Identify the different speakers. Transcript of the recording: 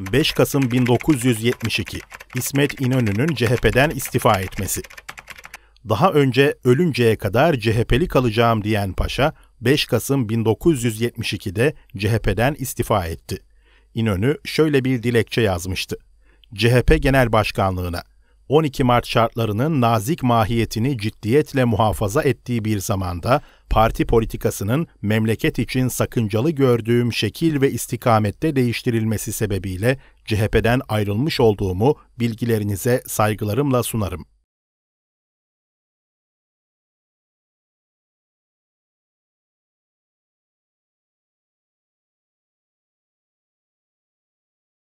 Speaker 1: 5 Kasım 1972 İsmet İnönü'nün CHP'den istifa etmesi. Daha önce ölünceye kadar CHP'li kalacağım diyen Paşa 5 Kasım 1972'de CHP'den istifa etti. İnönü şöyle bir dilekçe yazmıştı. CHP Genel Başkanlığına 12 Mart şartlarının nazik mahiyetini ciddiyetle muhafaza ettiği bir zamanda parti politikasının memleket için sakıncalı gördüğüm şekil ve istikamette değiştirilmesi sebebiyle CHP'den ayrılmış olduğumu bilgilerinize saygılarımla sunarım.